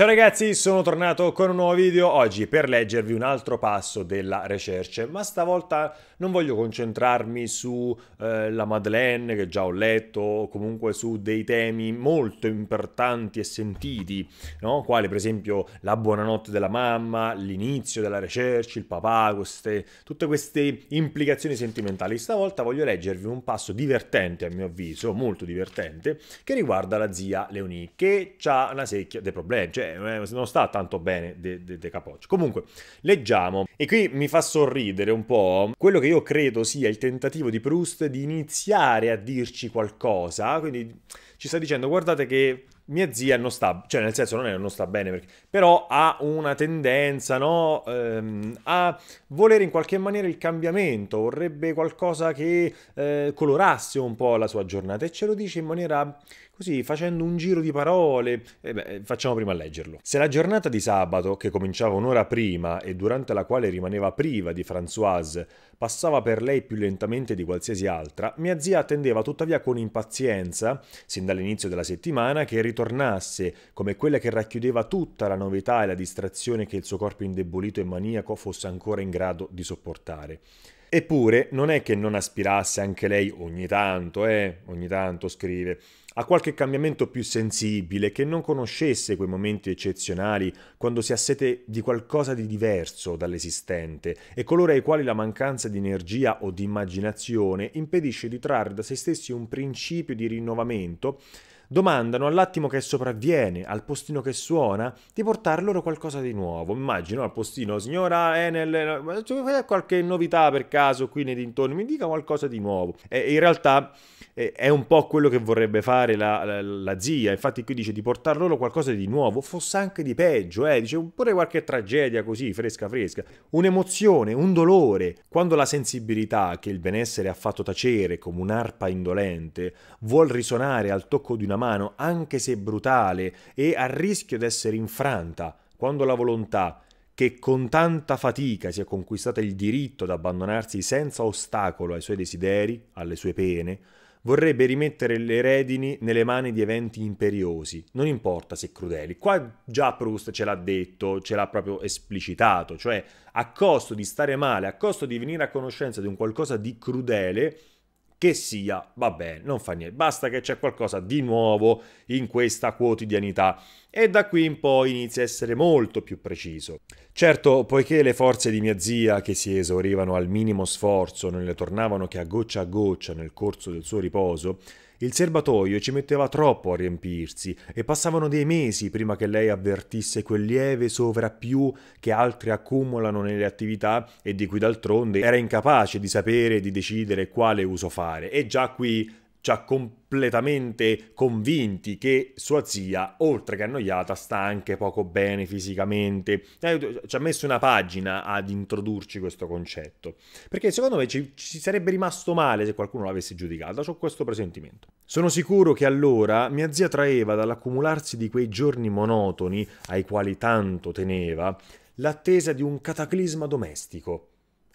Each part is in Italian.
Ciao ragazzi, sono tornato con un nuovo video oggi per leggervi un altro passo della recherche, ma stavolta non voglio concentrarmi sulla eh, Madeleine che già ho letto, o comunque su dei temi molto importanti e sentiti, no? quali per esempio la buonanotte della mamma, l'inizio della recherche, il papà, queste, tutte queste implicazioni sentimentali. Stavolta voglio leggervi un passo divertente a mio avviso, molto divertente, che riguarda la zia Leonie, che ha una secchia dei problemi, cioè eh, eh, non sta tanto bene De, de, de Capoccia. Comunque, leggiamo. E qui mi fa sorridere un po' quello che io credo sia il tentativo di Proust di iniziare a dirci qualcosa. Quindi ci sta dicendo, guardate che mia zia non sta, cioè nel senso non, è, non sta bene, perché, però ha una tendenza no, ehm, a volere in qualche maniera il cambiamento, vorrebbe qualcosa che eh, colorasse un po' la sua giornata e ce lo dice in maniera così, facendo un giro di parole. Eh beh, facciamo prima a leggerlo. Se la giornata di sabato, che cominciava un'ora prima e durante la quale rimaneva priva di Françoise, passava per lei più lentamente di qualsiasi altra, mia zia attendeva tuttavia con impazienza, sin dall'inizio della settimana, che ritornasse ritornasse, come quella che racchiudeva tutta la novità e la distrazione che il suo corpo indebolito e maniaco fosse ancora in grado di sopportare. Eppure non è che non aspirasse anche lei ogni tanto, eh, ogni tanto scrive, a qualche cambiamento più sensibile, che non conoscesse quei momenti eccezionali quando si ha sete di qualcosa di diverso dall'esistente e coloro ai quali la mancanza di energia o di immaginazione impedisce di trarre da se stessi un principio di rinnovamento domandano all'attimo che sopravviene, al postino che suona, di portare loro qualcosa di nuovo. Immagino al postino, signora Enel, c'è qualche novità per caso qui nei dintorni, mi dica qualcosa di nuovo. E in realtà eh, è un po' quello che vorrebbe fare la, la, la zia, infatti qui dice di portare loro qualcosa di nuovo, fosse anche di peggio, eh? dice pure qualche tragedia così, fresca fresca, un'emozione, un dolore. Quando la sensibilità che il benessere ha fatto tacere come un'arpa indolente vuol risuonare al tocco di una mano, anche se brutale e a rischio di essere infranta, quando la volontà, che con tanta fatica si è conquistata il diritto ad abbandonarsi senza ostacolo ai suoi desideri, alle sue pene, vorrebbe rimettere le redini nelle mani di eventi imperiosi, non importa se crudeli. Qua già Proust ce l'ha detto, ce l'ha proprio esplicitato, cioè a costo di stare male, a costo di venire a conoscenza di un qualcosa di crudele, che sia, va bene, non fa niente, basta che c'è qualcosa di nuovo in questa quotidianità e da qui in poi inizia a essere molto più preciso. Certo, poiché le forze di mia zia, che si esaurivano al minimo sforzo, non le tornavano che a goccia a goccia nel corso del suo riposo, il serbatoio ci metteva troppo a riempirsi e passavano dei mesi prima che lei avvertisse quel lieve sovrappiù che altri accumulano nelle attività e di cui d'altronde era incapace di sapere e di decidere quale uso fare. E già qui ci ha completamente convinti che sua zia, oltre che annoiata, sta anche poco bene fisicamente. Eh, ci ha messo una pagina ad introdurci questo concetto, perché secondo me ci, ci sarebbe rimasto male se qualcuno l'avesse giudicata, ho questo presentimento. Sono sicuro che allora mia zia traeva dall'accumularsi di quei giorni monotoni ai quali tanto teneva l'attesa di un cataclisma domestico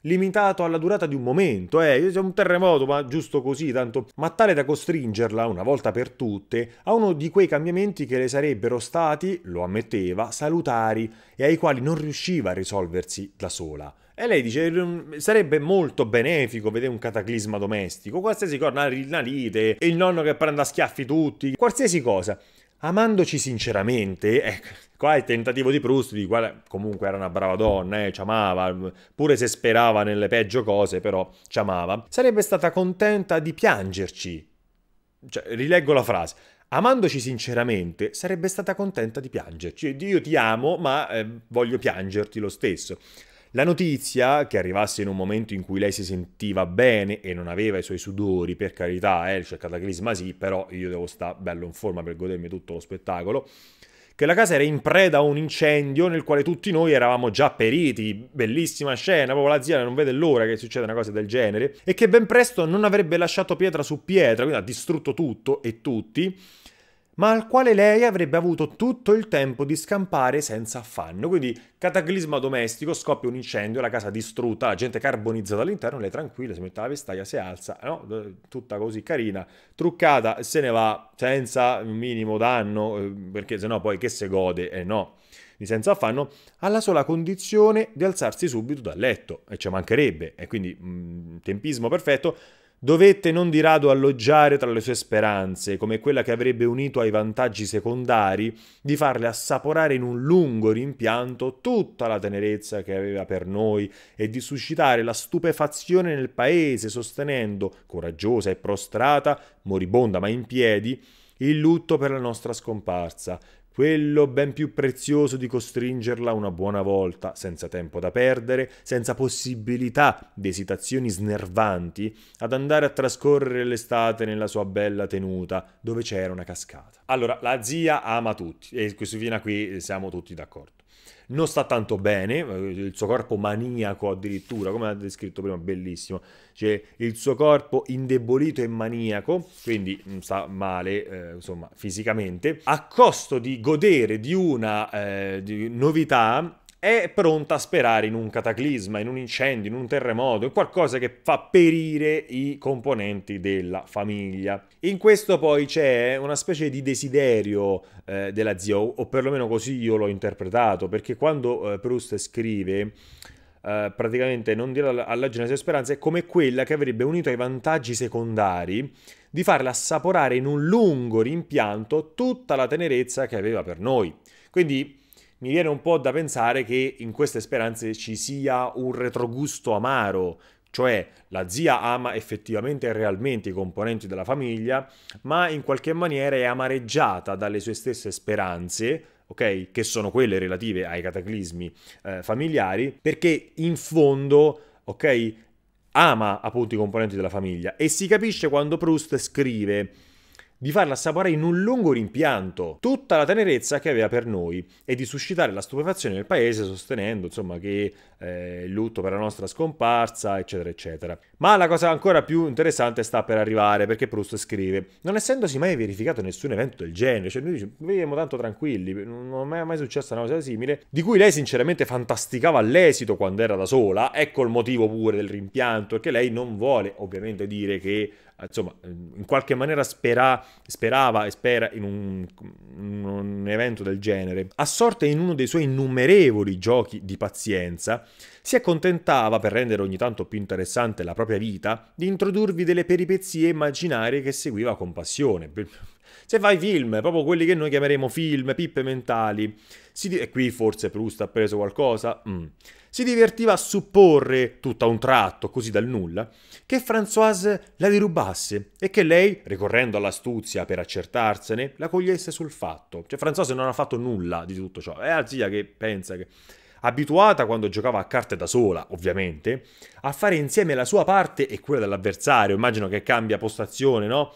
limitato alla durata di un momento, eh, c'è un terremoto, ma giusto così, tanto, ma tale da costringerla, una volta per tutte, a uno di quei cambiamenti che le sarebbero stati, lo ammetteva, salutari e ai quali non riusciva a risolversi da sola. E lei dice: mm, Sarebbe molto benefico vedere un cataclisma domestico, qualsiasi cosa, una, una lite, il nonno che prende a schiaffi tutti, qualsiasi cosa amandoci sinceramente, ecco, qua il tentativo di Proust di quale comunque era una brava donna, eh, ci amava, pure se sperava nelle peggio cose, però ci amava, sarebbe stata contenta di piangerci. Cioè, rileggo la frase. Amandoci sinceramente, sarebbe stata contenta di piangerci. Io ti amo, ma eh, voglio piangerti lo stesso. La notizia, che arrivasse in un momento in cui lei si sentiva bene e non aveva i suoi sudori, per carità, eh, c'è cataclisma sì, però io devo stare bello in forma per godermi tutto lo spettacolo, che la casa era in preda a un incendio nel quale tutti noi eravamo già periti. Bellissima scena, proprio la zia non vede l'ora che succeda una cosa del genere e che ben presto non avrebbe lasciato pietra su pietra, quindi ha distrutto tutto e tutti ma al quale lei avrebbe avuto tutto il tempo di scampare senza affanno. Quindi cataclisma domestico, scoppia un incendio, la casa distrutta, la gente carbonizzata all'interno, lei tranquilla, si mette la vestaglia, si alza, eh, no? Eh, tutta così carina, truccata, se ne va senza minimo danno, eh, perché sennò poi che se gode, eh no, di senza affanno, alla sola condizione di alzarsi subito dal letto, e ci mancherebbe, e quindi mh, mm, tempismo perfetto, Dovette non di rado alloggiare tra le sue speranze, come quella che avrebbe unito ai vantaggi secondari di farle assaporare in un lungo rimpianto tutta la tenerezza che aveva per noi e di suscitare la stupefazione nel paese, sostenendo, coraggiosa e prostrata, moribonda ma in piedi, il lutto per la nostra scomparsa, quello ben più prezioso di costringerla una buona volta, senza tempo da perdere, senza possibilità di esitazioni snervanti, ad andare a trascorrere l'estate nella sua bella tenuta, dove c'era una cascata. Allora, la zia ama tutti, e questo fino a qui eh, siamo tutti d'accordo. Non sta tanto bene, eh, il suo corpo maniaco addirittura, come ha descritto prima, bellissimo, cioè il suo corpo indebolito e maniaco, quindi mm, sta male, eh, insomma, fisicamente, a costo di godere di una eh, di novità è pronta a sperare in un cataclisma, in un incendio, in un terremoto, in qualcosa che fa perire i componenti della famiglia. In questo poi c'è una specie di desiderio eh, della zia, o perlomeno così io l'ho interpretato, perché quando eh, Proust scrive eh, praticamente non dire alla Genesi sue speranze, come quella che avrebbe unito ai vantaggi secondari di farla assaporare in un lungo rimpianto tutta la tenerezza che aveva per noi. Quindi mi viene un po' da pensare che in queste speranze ci sia un retrogusto amaro, cioè la zia ama effettivamente e realmente i componenti della famiglia, ma in qualche maniera è amareggiata dalle sue stesse speranze, ok? Che sono quelle relative ai cataclismi eh, familiari, perché in fondo, ok? Ama appunto i componenti della famiglia e si capisce quando Proust scrive di farla assaporare in un lungo rimpianto tutta la tenerezza che aveva per noi e di suscitare la stupefazione del paese sostenendo insomma che eh, lutto per la nostra scomparsa eccetera eccetera. Ma la cosa ancora più interessante sta per arrivare perché Proust scrive non essendosi mai verificato nessun evento del genere, cioè noi viviamo tanto tranquilli, non è mai successa una cosa simile, di cui lei sinceramente fantasticava l'esito quando era da sola, ecco il motivo pure del rimpianto, che lei non vuole ovviamente dire che insomma, ehm, in qualche maniera spera, sperava e spera in un, un evento del genere, assorta in uno dei suoi innumerevoli giochi di pazienza, si accontentava, per rendere ogni tanto più interessante la propria vita, di introdurvi delle peripezie immaginarie che seguiva con passione. Se fai film, proprio quelli che noi chiameremo film, pippe mentali, di- e qui forse Proust ha preso qualcosa, mm. si divertiva a supporre, tutto a un tratto, così dal nulla, che Françoise la dirubasse e che lei, ricorrendo all'astuzia per accertarsene, la cogliesse sul fatto. Cioè Françoise non ha fatto nulla di tutto ciò, è la zia che pensa che abituata quando giocava a carte da sola, ovviamente, a fare insieme la sua parte e quella dell'avversario. Immagino che cambia postazione, no?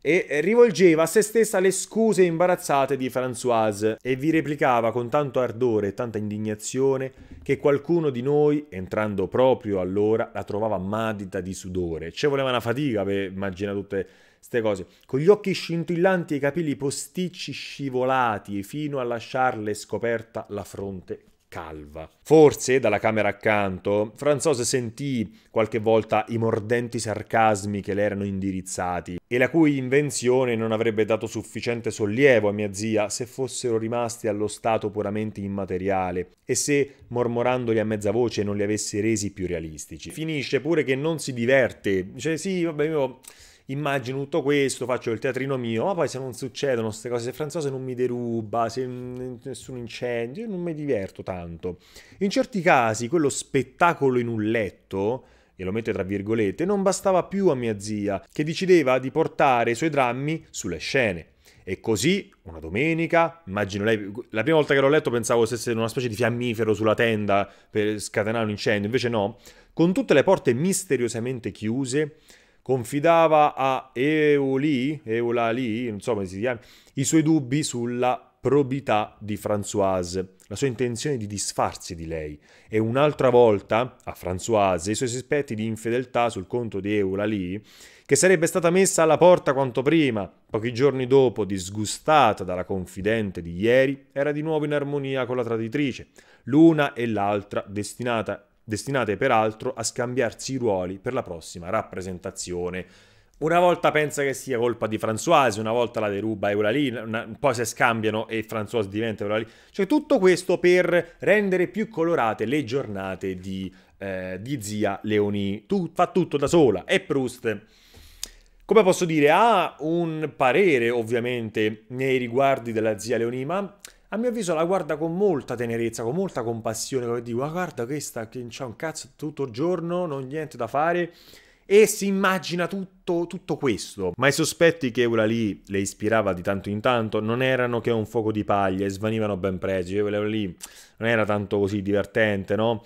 e rivolgeva a se stessa le scuse imbarazzate di Françoise e vi replicava con tanto ardore e tanta indignazione che qualcuno di noi, entrando proprio allora, la trovava madita di sudore. Ci voleva una fatica per immaginare tutte queste cose. Con gli occhi scintillanti e i capelli posticci scivolati fino a lasciarle scoperta la fronte calva. Forse dalla camera accanto Franzose sentì qualche volta i mordenti sarcasmi che le erano indirizzati e la cui invenzione non avrebbe dato sufficiente sollievo a mia zia se fossero rimasti allo stato puramente immateriale e se mormorandoli a mezza voce non li avesse resi più realistici. Finisce pure che non si diverte, dice sì, vabbè io immagino tutto questo, faccio il teatrino mio, ma poi se non succedono queste cose, se Franzose non mi deruba, se nessun incendio, non mi diverto tanto. In certi casi quello spettacolo in un letto e lo metto tra virgolette, non bastava più a mia zia, che decideva di portare i suoi drammi sulle scene. E così, una domenica, immagino lei, la prima volta che l'ho letto pensavo fosse una specie di fiammifero sulla tenda per scatenare un incendio, invece no, con tutte le porte misteriosamente chiuse, confidava a Eoli, Eulali, non so come si chiama, i suoi dubbi sulla probità di Françoise, la sua intenzione di disfarsi di lei e un'altra volta a Françoise i suoi sospetti di infedeltà sul conto di Eulali, che sarebbe stata messa alla porta quanto prima. Pochi giorni dopo, disgustata dalla confidente di ieri, era di nuovo in armonia con la traditrice, l'una e l'altra destinata destinate peraltro a scambiarsi i ruoli per la prossima rappresentazione. Una volta pensa che sia colpa di Françoise, una volta la deruba Eulalie, una, poi si scambiano e Françoise diventa Eulalie. Cioè tutto questo per rendere più colorate le giornate di, eh, di zia Leonie. Tu, fa tutto da sola. E Proust, come posso dire, ha un parere ovviamente nei riguardi della zia Leonie, ma a mio avviso la guarda con molta tenerezza, con molta compassione, come dico, ah, guarda questa che c'ha un cazzo tutto il giorno, non niente da fare, e si immagina tutto, tutto questo. Ma i sospetti che Eulalie le ispirava di tanto in tanto non erano che un fuoco di paglia e svanivano ben presto, Eulalie non era tanto così divertente, no?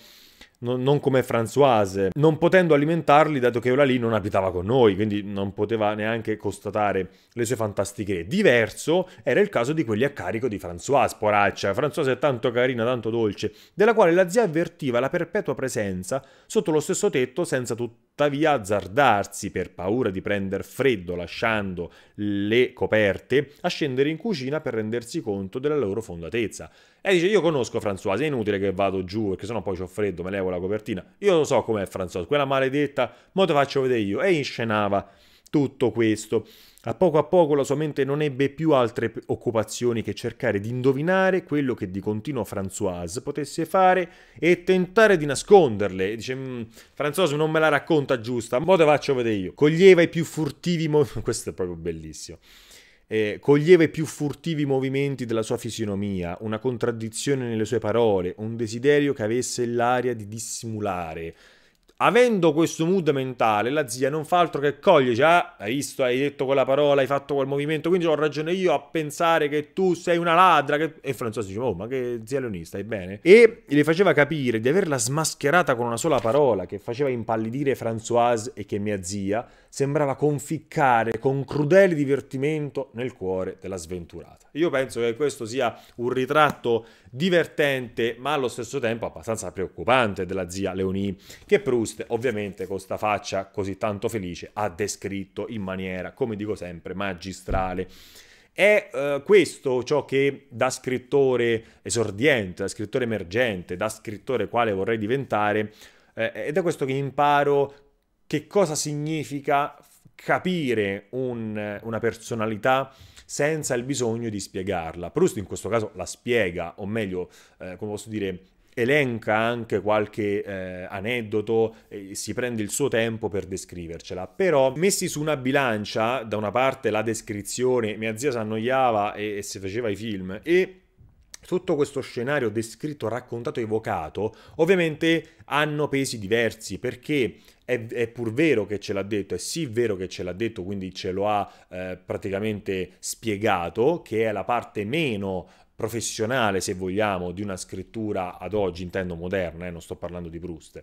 no, non come Françoise, non potendo alimentarli dato che Eulalie non abitava con noi, quindi non poteva neanche constatare le sue fantastiche. Diverso era il caso di quelli a carico di Françoise, poraccia. Françoise è tanto carina, tanto dolce, della quale la zia avvertiva la perpetua presenza sotto lo stesso tetto senza tuttavia azzardarsi per paura di prendere freddo lasciando le coperte a scendere in cucina per rendersi conto della loro fondatezza. E dice, io conosco Françoise, è inutile che vado giù, perché sennò poi ho freddo, me levo la copertina. Io lo so com'è Françoise, quella maledetta, mo te faccio vedere io. E inscenava tutto questo. A poco a poco la sua mente non ebbe più altre occupazioni che cercare di indovinare quello che di continuo Françoise potesse fare e tentare di nasconderle. E Dice, mm, Françoise non me la racconta giusta, mo te faccio vedere io. Coglieva i più furtivi... Mo- questo è proprio bellissimo eh, coglieva i più furtivi movimenti della sua fisionomia, una contraddizione nelle sue parole, un desiderio che avesse l'aria di dissimulare. Avendo questo mood mentale, la zia non fa altro che cogliere, cioè, ah, hai visto, hai detto quella parola, hai fatto quel movimento, quindi ho ragione io a pensare che tu sei una ladra. Che... E François dice, oh, ma che zia Leonie, stai bene? E le faceva capire di averla smascherata con una sola parola, che faceva impallidire Françoise e che mia zia, sembrava conficcare con crudele divertimento nel cuore della sventurata. Io penso che questo sia un ritratto divertente, ma allo stesso tempo abbastanza preoccupante della zia Leonie, che Proust, ovviamente, con sta faccia così tanto felice, ha descritto in maniera, come dico sempre, magistrale. È eh, questo ciò che da scrittore esordiente, da scrittore emergente, da scrittore quale vorrei diventare, eh, ed è questo che imparo che cosa significa capire un, una personalità senza il bisogno di spiegarla. Proust in questo caso la spiega, o meglio, eh, come posso dire, elenca anche qualche eh, aneddoto, eh, si prende il suo tempo per descrivercela, però messi su una bilancia, da una parte la descrizione, mia zia si annoiava e, e si faceva i film, e tutto questo scenario descritto, raccontato, evocato, ovviamente hanno pesi diversi perché è, è, pur vero che ce l'ha detto, è sì vero che ce l'ha detto, quindi ce lo ha eh, praticamente spiegato, che è la parte meno professionale, se vogliamo, di una scrittura ad oggi, intendo moderna, eh, non sto parlando di Proust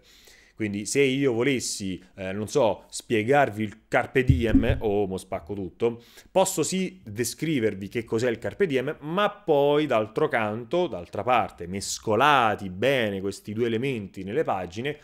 quindi se io volessi, eh, non so, spiegarvi il carpe diem, o oh, mo spacco tutto, posso sì descrivervi che cos'è il carpe diem, ma poi d'altro canto, d'altra parte, mescolati bene questi due elementi nelle pagine,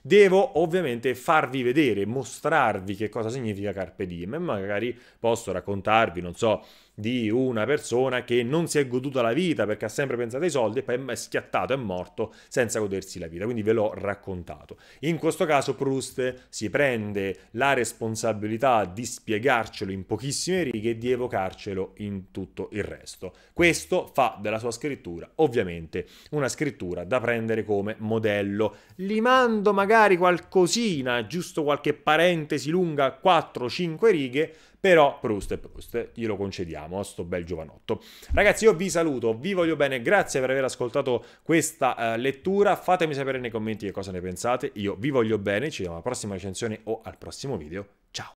devo ovviamente farvi vedere, mostrarvi che cosa significa carpe diem magari posso raccontarvi, non so, di una persona che non si è goduta la vita perché ha sempre pensato ai soldi e poi è schiattato, è morto senza godersi la vita, quindi ve l'ho raccontato. In questo caso Proust si prende la responsabilità di spiegarcelo in pochissime righe e di evocarcelo in tutto il resto. Questo fa della sua scrittura ovviamente una scrittura da prendere come modello, limando magari qualcosina, giusto qualche parentesi lunga, 4-5 righe, però Proust è Proust, glielo concediamo a sto bel giovanotto. Ragazzi io vi saluto, vi voglio bene, grazie per aver ascoltato questa uh, lettura, fatemi sapere nei commenti che cosa ne pensate, io vi voglio bene, ci vediamo alla prossima recensione o al prossimo video,